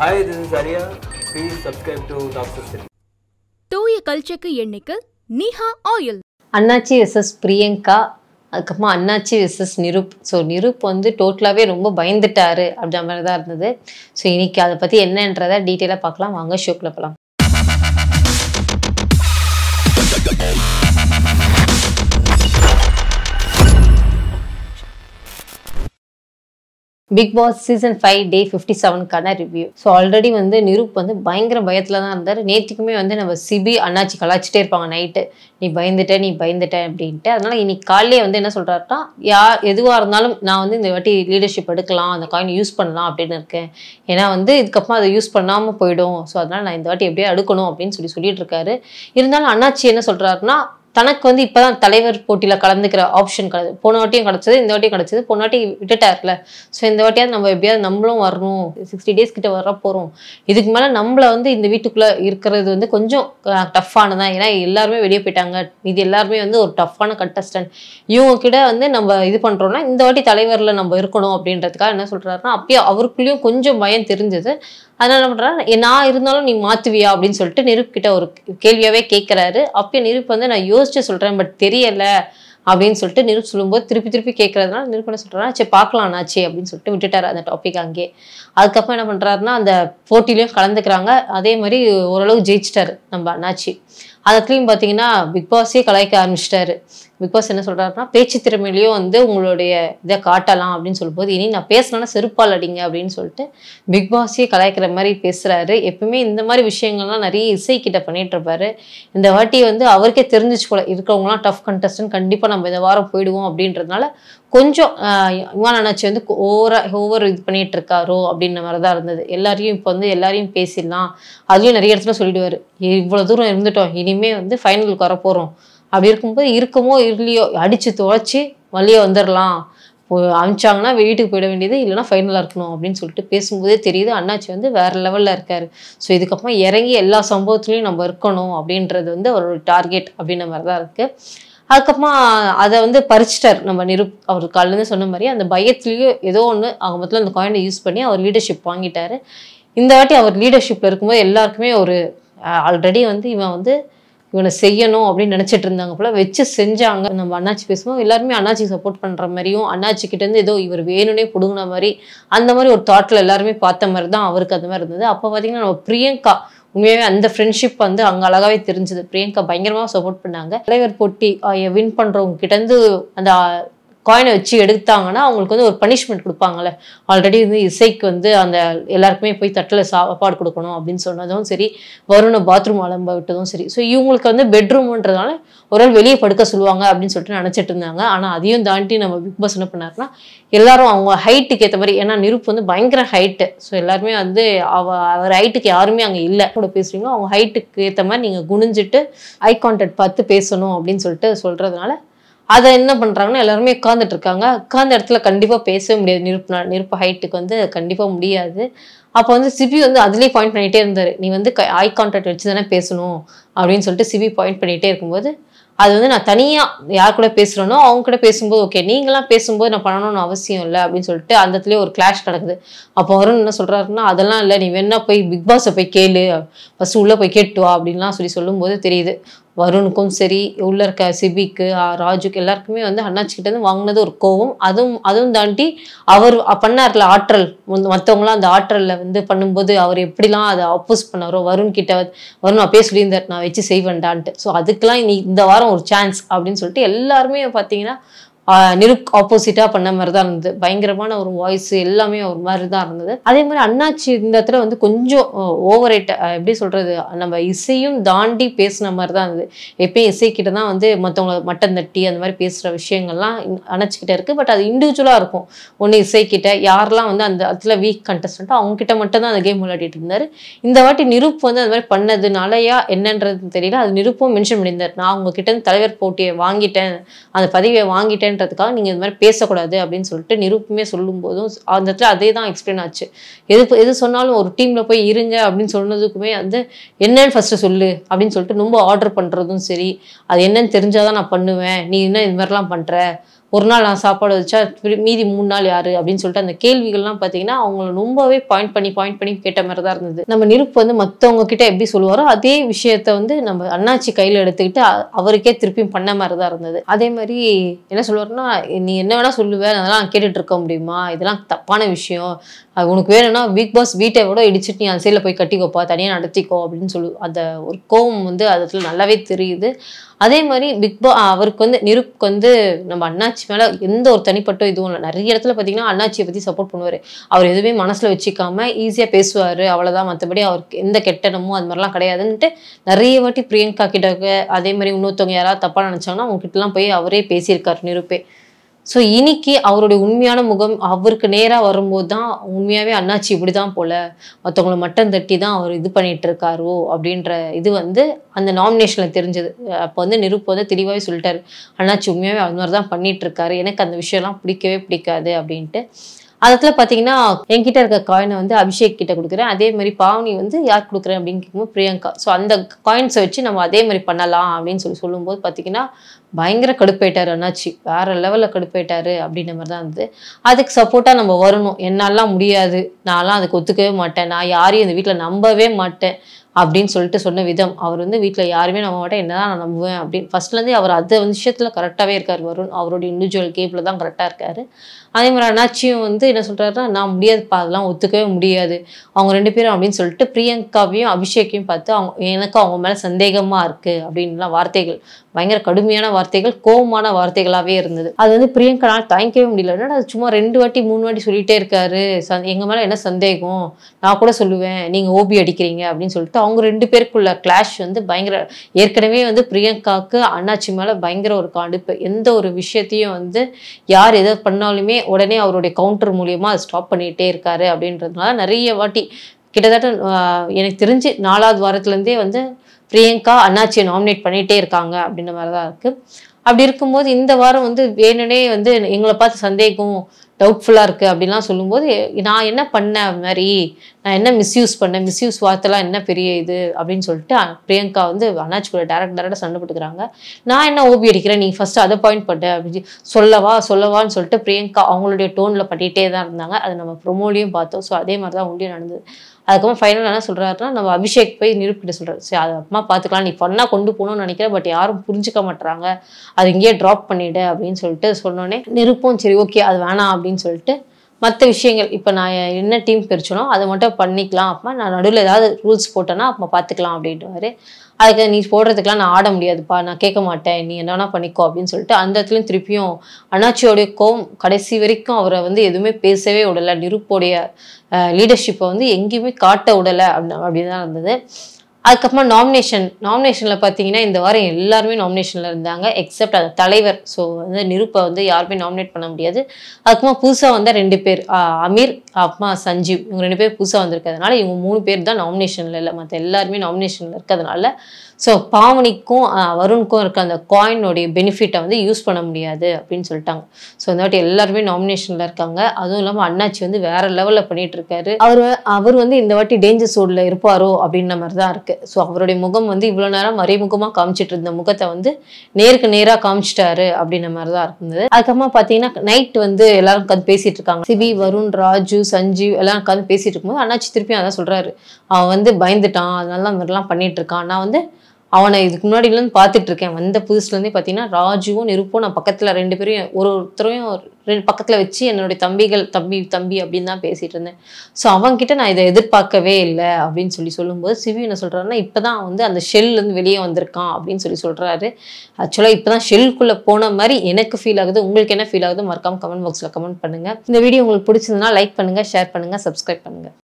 hi this is Ariya please subscribe to doctor தூய கல்ச்சக்கு எண்ணிக்கை நீஹா ஆயில் அண்ணாச்சி எஸ்எஸ் பிரியங்கா அதுக்கப்புறமா அண்ணாச்சி விசஸ் நிருப் ஸோ நிருப் வந்து டோட்டலாகவே ரொம்ப பயந்துட்டாரு அப்படின்ற மாதிரி தான் இருந்தது ஸோ இன்னைக்கு அதை பற்றி என்னன்றதை டீட்டெயிலாக பார்க்கலாம் வாங்க ஷோக்கில் போகலாம் Bigg Boss season five day fifty செவனுக்கான ரிவ்யூ ஸோ ஆல்ரெடி வந்து நிரூப் வந்து பயங்கர பயத்தில் தான் இருந்தார் நேற்றுக்குமே வந்து நம்ம சிபி அண்ணாச்சி கலாச்சிட்டே இருப்பாங்க நைட்டு நீ பயந்துட்ட நீ பயந்துட்ட அப்படின்ட்டு அதனால் இன்னைக்கு காலையிலே வந்து என்ன சொல்கிறாருன்னா யார் எதுவாக இருந்தாலும் நான் வந்து இந்த வாட்டி லீடர்ஷிப் எடுக்கலாம் அந்த காயின் யூஸ் பண்ணலாம் அப்படின்னு இருக்கேன் ஏன்னா வந்து இதுக்கப்புறம் அதை யூஸ் பண்ணாமல் போயிடும் ஸோ அதனால் நான் இந்த வாட்டி எப்படியே எடுக்கணும் அப்படின்னு சொல்லி சொல்லிட்டு இருக்காரு இருந்தாலும் அண்ணாச்சி என்ன சொல்கிறாருன்னா தனக்கு வந்து இப்போதான் தலைவர் போட்டியில் கலந்துக்கிற ஆப்ஷன் கிடையாது போன வாட்டியும் கிடச்சது இந்த வாட்டியும் கிடச்சிது போன வாட்டி விட்டுட்டார்ல ஸோ இந்த வாட்டியாவது நம்ம எப்படியாவது நம்மளும் வரணும் சிக்ஸ்டி டேஸ் கிட்ட வர போகிறோம் இதுக்கு மேலே நம்மளை வந்து இந்த வீட்டுக்குள்ளே இருக்கிறது வந்து கொஞ்சம் டஃப்பானதான் ஏன்னா எல்லாருமே வெளியே போயிட்டாங்க இது எல்லாருமே வந்து ஒரு டஃப்பான கண்டஸ்டன்ட் இவங்க கிட்ட வந்து நம்ம இது பண்ணுறோம்னா இந்த வாட்டி தலைவரில் நம்ம இருக்கணும் அப்படின்றதுக்காக என்ன சொல்கிறாருன்னா அப்பயே அவருக்குள்ளேயும் கொஞ்சம் பயம் தெரிஞ்சது அதனால என்ன பண்ணுறாரு நான் இருந்தாலும் நீ மாற்றுவியா அப்படின்னு சொல்லிட்டு நிருப் கிட்ட ஒரு கேள்வியாகவே கேட்குறாரு அப்பயும் நெருப்பு வந்து நான் யோசிச்சு சொல்கிறேன் பட் தெரியலை அப்படின்னு சொல்லிட்டு நிருப் சொல்லும்போது திருப்பி திருப்பி கேட்கறதுனால நெருப்பு என்ன சொல்கிறானா சரி பார்க்கலாம் நாச்சி அப்படின்னு சொல்லிட்டு விட்டுட்டார் அந்த டாபிக் அங்கே அதுக்கப்புறம் என்ன பண்ணுறாருன்னா அந்த போட்டிலையும் கலந்துக்கிறாங்க அதே மாதிரி ஓரளவு ஜெயிச்சிட்டாரு நம்ம அண்ணாச்சி அதுலேயும் பார்த்தீங்கன்னா பிக் பாஸே கலாய்க்க ஆரம்பிச்சிட்டாரு பிக் பாஸ் என்ன சொல்கிறாருன்னா பேச்சு திறமையிலையும் வந்து உங்களுடைய இதை காட்டலாம் அப்படின்னு சொல்லும்போது இனி நான் பேசலன்னா செருப்பால் அடிங்க அப்படின்னு சொல்லிட்டு பிக் பாஸே கலாய்க்கிற மாதிரி பேசுகிறாரு எப்பவுமே இந்த மாதிரி விஷயங்கள்லாம் நிறைய இசைக்கிட்ட பண்ணிகிட்ருப்பாரு இந்த வாட்டி வந்து அவருக்கே தெரிஞ்சிச்சு போல இருக்கிறவங்களாம் டஃப் கண்டஸ்டன் கண்டிப்பாக நம்ம இந்த வாரம் போயிடுவோம் அப்படின்றதுனால கொஞ்சம் யுவான் அண்ணாச்சி வந்து ஓவராக ஓவர் இது பண்ணிட்டு இருக்காரோ அப்படின்ற மாதிரி தான் இருந்தது எல்லாரையும் இப்போ வந்து எல்லாரையும் பேசிடலாம் அதுலேயும் நிறைய இடத்துல சொல்லிடுவார் இவ்வளோ தூரம் இருந்துட்டோம் இனிமே வந்து ஃபைனலுக்கு வர போகிறோம் அப்படி இருக்கும்போது இருக்கமோ இல்லையோ அடித்து துவைச்சி வழியே வந்துடலாம் அமிச்சாங்கன்னா வீட்டுக்கு போயிட வேண்டியது இல்லைனா ஃபைனலாக இருக்கணும் அப்படின்னு சொல்லிட்டு பேசும்போதே தெரியுது அண்ணாச்சி வந்து வேறு லெவலில் இருக்கார் ஸோ இதுக்கப்புறம் இறங்கி எல்லா சம்பவத்துலேயும் நம்ம இருக்கணும் அப்படின்றது வந்து அவரோட டார்கெட் அப்படின்ற மாதிரி தான் இருக்குது அதுக்கப்புறமா அதை வந்து பறிச்சிட்டார் நம்ம நிரூப் அவர் காலிலேருந்து சொன்ன மாதிரி அந்த பயத்துலேயோ ஏதோ ஒன்று அவங்க மொத்தம் அந்த காயினை யூஸ் பண்ணி அவர் லீடர்ஷிப் வாங்கிட்டாரு இந்த வாட்டி அவர் லீடர்ஷிப்பில் இருக்கும்போது எல்லாருக்குமே ஒரு ஆல்ரெடி வந்து இவன் வந்து இவனை செய்யணும் அப்படின்னு நினச்சிட்டு இருந்தாங்க போல் வச்சு செஞ்சாங்க நம்ம அண்ணாச்சி பேசுவோம் எல்லாருமே அண்ணாச்சி சப்போர்ட் பண்ணுற மாதிரியும் அண்ணாச்சி கிட்டேருந்து ஏதோ இவர் வேணும்னே பிடுங்கின மாதிரி அந்த மாதிரி ஒரு தாட்டில் எல்லாருமே பார்த்த மாதிரி தான் அவருக்கு அந்த மாதிரி இருந்தது அப்போ பார்த்தீங்கன்னா நம்ம பிரியங்கா உண்மையாகவே அந்த ஃப்ரெண்ட்ஷிப் வந்து அங்கே அழகாகவே தெரிஞ்சுது பிரியங்கா பயங்கரமாக சப்போர்ட் பண்ணாங்க தலைவர் போட்டி வின் பண்ணுறவங்க கிட்டேருந்து அந்த காயினை வச்சு எடுத்தாங்கன்னா அவங்களுக்கு வந்து ஒரு பனிஷ்மெண்ட் கொடுப்பாங்கல்ல ஆல்ரெடி வந்து இசைக்கு வந்து அந்த எல்லாருக்குமே போய் தட்டில் சாப்பாடு கொடுக்கணும் அப்படின்னு சொன்னதும் சரி வருண பாத்ரூம் அலம்ப விட்டதும் சரி ஸோ இவங்களுக்கு வந்து பெட்ரூம்ன்றதுனால ஒரு ஆள் வெளியே படுக்க சொல்லுவாங்க அப்படின்னு சொல்லிட்டு நினச்சிட்டு இருந்தாங்க ஆனால் அதையும் தாண்டி நம்ம பிக் பாஸ் என்ன பண்ணாருன்னா எல்லாரும் அவங்க ஹைட்டுக்கு ஏற்ற மாதிரி ஏன்னா நெருப்பு வந்து பயங்கர ஹைட்டு ஸோ எல்லாருமே வந்து அவ அவர் ஹைட்டுக்கு யாருமே அங்கே இல்லை கூட பேசுகிறீங்களோ அவங்க ஹைட்டுக்கு ஏற்ற மாதிரி நீங்கள் குனிஞ்சிட்டு ஐ கான்டாக்ட் பார்த்து பேசணும் அப்படின்னு சொல்லிட்டு சொல்கிறதுனால அதை என்ன பண்ணுறாங்கன்னா எல்லாருமே உட்காந்துட்டு இருக்காங்க உட்காந்த இடத்துல கண்டிப்பாக பேசவே முடியாது நெருப்பு நெருப்பு ஹைட்டுக்கு வந்து கண்டிப்பாக முடியாது அப்போ வந்து சிபி வந்து அதுலேயே பாயிண்ட் பண்ணிகிட்டே இருந்தார் நீ வந்து க ஐ கான்டாக்ட் வச்சு தானே பேசணும் அப்படின்னு சொல்லிட்டு சிபி பாயிண்ட் பண்ணிகிட்டே இருக்கும்போது அது வந்து நான் தனியாக யார் கூட பேசுகிறேனோ அவங்க கூட பேசும்போது ஓகே நீங்களாம் பேசும்போது நான் பண்ணணும்னு அவசியம் இல்லை அப்படின்னு சொல்லிட்டு அந்த இடத்துலேயே ஒரு கிளாஷ் நடக்குது அப்போ வரும் என்ன சொல்கிறாருன்னா அதெல்லாம் இல்லை நீ வேணா போய் பிக் பாஸை போய் கேளு ஃபஸ்ட்டு உள்ளே போய் கேட்டு வா அப்படின்லாம் சொல்லி சொல்லும்போது தெரியுது வருணுக்கும் சரி உள்ள இருக்க சிபிக்கு ராஜுக்கு எல்லாருக்குமே வந்து அண்ணாச்சிக்கிட்டேருந்து வாங்கினது ஒரு கோவம் அதுவும் அதுவும் தாண்டி அவர் பண்ணார்ல ஆற்றல் மற்றவங்களாம் அந்த ஆற்றலில் வந்து பண்ணும்போது அவர் எப்படிலாம் அதை அப்போஸ் பண்ணாரோ வருண் கிட்ட வருண் அப்பயே சொல்லியிருந்தார் நான் வச்சு செய்வேண்டான்ட்டு ஸோ அதுக்கெலாம் இனி இந்த வாரம் ஒரு சான்ஸ் அப்படின்னு சொல்லிட்டு எல்லாருமே பார்த்தீங்கன்னா நிருக் ஆப்போசிட்டாக பண்ண மாதிரி தான் இருந்தது பயங்கரமான ஒரு வாய்ஸ் எல்லாமே ஒரு மாதிரி தான் இருந்தது அதே மாதிரி அண்ணாச்சி இந்த இடத்துல வந்து கொஞ்சம் ஓவர் எப்படி சொல்கிறது நம்ம இசையும் தாண்டி பேசின மாதிரி தான் இருந்தது எப்பயும் இசைக்கிட்ட தான் வந்து மற்றவங்கள மட்டன் தட்டி அந்த மாதிரி பேசுகிற விஷயங்கள்லாம் அணைச்சிக்கிட்டே இருக்குது பட் அது இண்டிவிஜுவலாக இருக்கும் ஒன்று இசைக்கிட்ட யாரெல்லாம் வந்து அந்த இடத்துல வீக் அவங்க கிட்ட மட்டும் தான் அந்த கேம் விளையாடிட்டு இருந்தார் இந்த வாட்டி நிருப் வந்து அந்த மாதிரி பண்ணதுனாலயா என்னன்றது தெரியல அது நிருப்பும் மென்ஷன் பண்ணியிருந்தார் நான் உங்ககிட்ட தலைவர் போட்டியை வாங்கிட்டேன் அந்த பதவியை வாங்கிட்டேன் இல்லைன்றதுக்காக நீங்கள் இது மாதிரி பேசக்கூடாது அப்படின்னு சொல்லிட்டு நிரூபமே சொல்லும் போதும் அந்த இடத்துல அதே தான் எக்ஸ்பிளைன் ஆச்சு எது எது சொன்னாலும் ஒரு டீமில் போய் இருங்க அப்படின்னு சொன்னதுக்குமே வந்து என்னன்னு ஃபஸ்ட்டு சொல்லு அப்படின்னு சொல்லிட்டு ரொம்ப ஆர்டர் பண்ணுறதும் சரி அது என்னன்னு தெரிஞ்சால் தான் நான் பண்ணுவேன் நீ என்ன இது மாதிரிலாம் பண்ணுற ஒரு நாள் நான் சாப்பாடு வச்சா மீதி மூணு நாள் யார் அப்படின்னு சொல்லிட்டு அந்த கேள்விகள்லாம் பார்த்தீங்கன்னா அவங்கள ரொம்பவே பாயிண்ட் பண்ணி பாயிண்ட் பண்ணி கேட்ட மாதிரி தான் இருந்தது நம்ம நெருப்பு வந்து மற்றவங்க கிட்ட எப்படி சொல்லுவாரோ அதே விஷயத்த வந்து நம்ம அண்ணாச்சி கையில் எடுத்துக்கிட்டு அவருக்கே திருப்பியும் பண்ண மாதிரி தான் இருந்தது அதே மாதிரி என்ன சொல்லுவாருன்னா நீ என்ன வேணால் சொல்லுவேன் அதெல்லாம் கேட்டுட்டு இருக்க முடியுமா இதெல்லாம் தப்பான விஷயம் உனக்கு வேணும்னா பிக் பாஸ் வீட்டை விட இடிச்சிட்டு நீ அந்த சைடில் போய் கட்டிக்கோப்பா தனியாக நடத்திக்கோ அப்படின்னு சொல்லு அந்த ஒரு கோவம் வந்து அதில் நல்லாவே தெரியுது அதே மாதிரி பிக் பா அவருக்கு வந்து நிருப்க்கு வந்து நம்ம அண்ணாச்சி மேலே எந்த ஒரு தனிப்பட்ட இதுவும் இல்லை நிறைய இடத்துல பார்த்தீங்கன்னா அண்ணாச்சியை பற்றி சப்போர்ட் பண்ணுவார் அவர் எதுவுமே மனசில் வச்சுக்காம ஈஸியாக பேசுவார் அவ்வளோதான் மற்றபடி அவருக்கு எந்த கெட்டனமும் அது மாதிரிலாம் கிடையாதுன்ட்டு நிறைய வாட்டி பிரியங்கா கிட்ட அதே மாதிரி இன்னொருத்தவங்க யாராவது தப்பாக நினச்சாங்கன்னா அவங்க எல்லாம் போய் அவரே பேசியிருக்காரு நிருப்பே ஸோ இன்னைக்கு அவருடைய உண்மையான முகம் அவருக்கு நேராக வரும்போது தான் உண்மையாகவே அண்ணாச்சி இப்படி தான் போல் மற்றவங்களை மட்டம் தட்டி தான் அவர் இது பண்ணிட்டு இருக்காரோ அப்படின்ற இது வந்து அந்த நாமினேஷனில் தெரிஞ்சது அப்போ வந்து நிருப்பு வந்து தெளிவாகவே சொல்லிட்டார் அண்ணாச்சி உண்மையாகவே அது மாதிரி தான் பண்ணிட்டு இருக்காரு எனக்கு அந்த விஷயம்லாம் பிடிக்கவே பிடிக்காது அப்படின்ட்டு அதில் பார்த்தீங்கன்னா என்கிட்ட இருக்க காயினை வந்து அபிஷேக் கிட்ட கொடுக்குறேன் அதே மாதிரி பாவனி வந்து யார் கொடுக்குறேன் அப்படின்னு கேட்கும்போது பிரியங்கா ஸோ அந்த காயின்ஸை வச்சு நம்ம அதே மாதிரி பண்ணலாம் அப்படின்னு சொல்லி சொல்லும்போது பார்த்தீங்கன்னா பயங்கர கடுப்பாயிட்டார் அண்ணாச்சி வேற லெவலில் கடுப்பாயிட்டாரு அப்படின்ற மாதிரி தான் இருந்தது அதுக்கு சப்போர்ட்டாக நம்ம வரணும் என்னாலாம் முடியாது நான்லாம் அதுக்கு ஒத்துக்கவே மாட்டேன் நான் யாரையும் இந்த வீட்டில் நம்பவே மாட்டேன் அப்படின்னு சொல்லிட்டு சொன்ன விதம் அவர் வந்து வீட்டில் யாருமே நம்ப மாட்டேன் என்ன நான் நம்புவேன் அப்படின்னு ஃபர்ஸ்ட்லேருந்து அவர் அது விஷயத்தில் கரெக்டாகவே இருக்கார் வருண் அவரோட இண்டிவிஜுவல் கேப்பில் தான் கரெக்டாக இருக்கார் அதே மாதிரி அண்ணாச்சியும் வந்து என்ன சொல்கிறாருன்னா நான் முடியாதுப்பா அதெல்லாம் ஒத்துக்கவே முடியாது அவங்க ரெண்டு பேரும் அப்படின்னு சொல்லிட்டு பிரியங்காவையும் அபிஷேக்கையும் பார்த்து அவங்க எனக்கு அவங்க மேலே சந்தேகமாக இருக்குது அப்படின்லாம் வார்த்தைகள் பயங்கர கடுமையான வார்த்தை வார்த்தைகள் கோபமான வார்த்தைகளாகவே இருந்தது அது வந்து பிரியங்கனால் தாங்கிக்கவே முடியல என்னடா சும்மா ரெண்டு வாட்டி மூணு வாட்டி சொல்லிகிட்டே இருக்காரு சந் எங்கள் மேலே என்ன சந்தேகம் நான் கூட சொல்லுவேன் நீங்கள் ஓபி அடிக்கிறீங்க அப்படின்னு சொல்லிட்டு அவங்க ரெண்டு பேருக்குள்ள கிளாஷ் வந்து பயங்கர ஏற்கனவே வந்து பிரியங்காவுக்கு அண்ணாச்சி மேலே பயங்கர ஒரு காண்டிப்பு எந்த ஒரு விஷயத்தையும் வந்து யார் எதை பண்ணாலுமே உடனே அவருடைய கவுண்டர் மூலியமா அதை ஸ்டாப் பண்ணிகிட்டே இருக்காரு அப்படின்றதுனால நிறைய வாட்டி கிட்டத்தட்ட எனக்கு தெரிஞ்சு நாலாவது வாரத்துலேருந்தே வந்து பிரியங்கா அண்ணாச்சியை நாமினேட் பண்ணிகிட்டே இருக்காங்க அப்படின்ற மாதிரி தான் இருக்குது அப்படி இருக்கும்போது இந்த வாரம் வந்து வேணுனே வந்து எங்களை பார்த்து சந்தேகம் டவுட்ஃபுல்லாக இருக்குது அப்படின்லாம் சொல்லும்போது நான் என்ன பண்ணேன் மாதிரி நான் என்ன மிஸ்யூஸ் பண்ணேன் மிஸ்யூஸ் வார்த்தைலாம் என்ன பெரிய இது அப்படின்னு சொல்லிட்டு பிரியங்கா வந்து அண்ணாச்சி கூட டேரக்ட் டேரக்டாக சண்டை போட்டுக்கிறாங்க நான் என்ன ஓபி அடிக்கிறேன் நீ ஃபஸ்ட்டு அதை பாயிண்ட் பண்ண அப்படின்னு சொல்லவா சொல்லவான்னு சொல்லிட்டு பிரியங்கா அவங்களுடைய டோனில் பண்ணிகிட்டே தான் இருந்தாங்க அதை நம்ம ப்ரொமோலையும் பார்த்தோம் ஸோ அதே மாதிரி தான் உண்டியும் நடந்தது அதுக்கப்புறம் ஃபைனல் என்ன சொல்கிறாருன்னா நம்ம அபிஷேக் போய் நிரூபிக்கிட்ட சொல்கிறார் சரி அது அப்பமா பார்த்துக்கலாம் நீ பண்ணால் கொண்டு போகணும்னு நினைக்கிறேன் பட் யாரும் புரிஞ்சிக்க மாட்டுறாங்க அது இங்கேயே ட்ராப் பண்ணிவிடு அப்படின்னு சொல்லிட்டு சொன்னோன்னே நிருப்பும் சரி ஓகே அது வேணாம் அப்படின்னு சொல்லிட்டு மற்ற விஷயங்கள் இப்போ நான் என்ன டீம் பிரிச்சனோ அதை மட்டும் பண்ணிக்கலாம் அப்போ நான் நடுவில் ஏதாவது ரூல்ஸ் போட்டேன்னா அப்போ பார்த்துக்கலாம் அப்படின்ட்டு அதுக்கு நீ போடுறதுக்கெலாம் நான் ஆட முடியாதுப்பா நான் கேட்க மாட்டேன் நீ வேணா பண்ணிக்கோ அப்படின்னு சொல்லிட்டு அந்த இடத்துலையும் திருப்பியும் அண்ணாச்சியோடைய கோம் கடைசி வரைக்கும் அவரை வந்து எதுவுமே பேசவே விடலை நிருப்போடைய லீடர்ஷிப்பை வந்து எங்கேயுமே காட்ட விடலை அப்படின்னு அப்படின்னு தான் இருந்தது அதுக்கப்புறமா நாமினேஷன் நாமினேஷனில் பார்த்தீங்கன்னா இந்த வாரம் எல்லாருமே நாமினேஷனில் இருந்தாங்க எக்ஸப்ட் அந்த தலைவர் ஸோ வந்து நிருப்பை வந்து யாருமே நாமினேட் பண்ண முடியாது அதுக்கப்புறமா புதுசாக வந்தால் ரெண்டு பேர் அமீர் அப்மா சஞ்சீவ் இவங்க ரெண்டு பேர் புதுசாக வந்திருக்கிறதுனால இவங்க மூணு பேர் தான் நாமினேஷனில் இல்லை மற்ற எல்லாருமே நாமினேஷனில் இருக்கிறதுனால ஸோ பாவனிக்கும் வருணுக்கும் இருக்க அந்த காயினுடைய பெனிஃபிட்டை வந்து யூஸ் பண்ண முடியாது அப்படின்னு சொல்லிட்டாங்க ஸோ இந்த வாட்டி எல்லாருமே நாமினேஷனில் இருக்காங்க அதுவும் இல்லாமல் அண்ணாச்சி வந்து வேறு லெவலில் பண்ணிகிட்டு இருக்காரு அவர் அவர் வந்து இந்த வாட்டி டேஞ்சர் சோடில் இருப்பாரோ அப்படின்ற மாதிரி தான் இருக்குது இருக்கு ஸோ அவருடைய முகம் வந்து இவ்வளோ நேரம் மறைமுகமாக காமிச்சிட்டு இருந்த முகத்தை வந்து நேருக்கு நேராக காமிச்சிட்டாரு அப்படின்ற மாதிரி தான் இருந்தது அதுக்கப்புறமா பார்த்தீங்கன்னா நைட் வந்து எல்லாரும் உட்காந்து பேசிட்டு இருக்காங்க சிவி வருண் ராஜு சஞ்சீவ் எல்லாம் உட்காந்து பேசிட்டு இருக்கும்போது அண்ணாச்சி திருப்பியும் அதான் சொல்கிறாரு அவன் வந்து பயந்துட்டான் அதனால தான் மாதிரிலாம் பண்ணிட்டு இருக்கான் நான் வந்து அவனை இதுக்கு முன்னாடிலேருந்து பார்த்துட்டு இருக்கேன் வந்த புதுசுலேருந்தே பார்த்தீங்கன்னா ராஜுவும் நெருப்பும் நான் பக்கத்தில் ரெண்டு பேரும் ஒரு ஒருத்தரையும் ரெண்டு பக்கத்தில் வச்சு என்னுடைய தம்பிகள் தம்பி தம்பி அப்படின்னு தான் பேசிகிட்டு இருந்தேன் ஸோ அவங்கிட்ட நான் இதை எதிர்பார்க்கவே இல்லை அப்படின்னு சொல்லி சொல்லும்போது சிவி என்ன சொல்கிறாருன்னா இப்போ தான் வந்து அந்த ஷெல்லேருந்து வெளியே வந்திருக்கான் அப்படின்னு சொல்லி சொல்கிறாரு ஆக்சுவலாக இப்போ தான் ஷெல்லுக்குள்ளே போன மாதிரி எனக்கு ஃபீல் ஆகுது உங்களுக்கு என்ன ஃபீல் ஆகுது மறக்காமல் கமெண்ட் பாக்ஸில் கமெண்ட் பண்ணுங்கள் இந்த வீடியோ உங்களுக்கு பிடிச்சிருந்தனா லைக் பண்ணுங்கள் ஷேர் பண்ணுங்கள் சப்ஸ்கிரைப் பண்ணுங்கள்